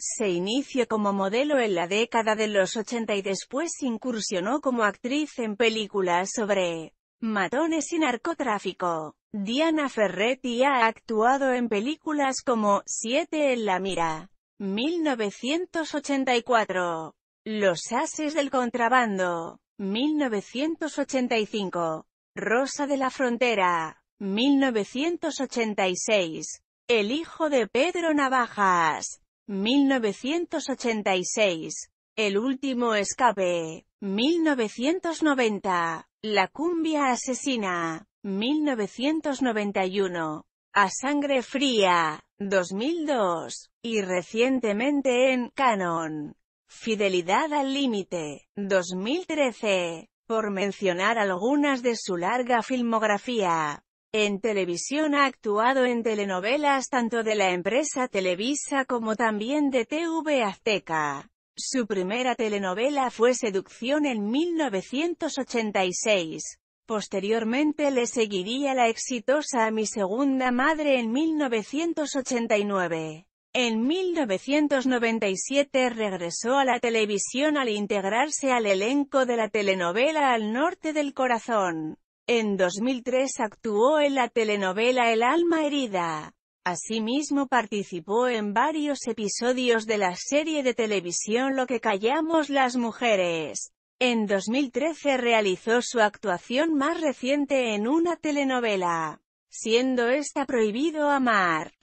Se inició como modelo en la década de los 80 y después incursionó como actriz en películas sobre matones y narcotráfico. Diana Ferretti ha actuado en películas como Siete en la mira, 1984, Los ases del contrabando, 1985, Rosa de la frontera, 1986, El hijo de Pedro Navajas, 1986. El último escape. 1990. La cumbia asesina. 1991. A sangre fría. 2002. Y recientemente en Canon. Fidelidad al límite. 2013. Por mencionar algunas de su larga filmografía. En televisión ha actuado en telenovelas tanto de la empresa Televisa como también de TV Azteca. Su primera telenovela fue Seducción en 1986. Posteriormente le seguiría la exitosa Mi Segunda Madre en 1989. En 1997 regresó a la televisión al integrarse al elenco de la telenovela Al Norte del Corazón. En 2003 actuó en la telenovela El alma herida. Asimismo participó en varios episodios de la serie de televisión Lo que callamos las mujeres. En 2013 realizó su actuación más reciente en una telenovela, siendo esta Prohibido Amar.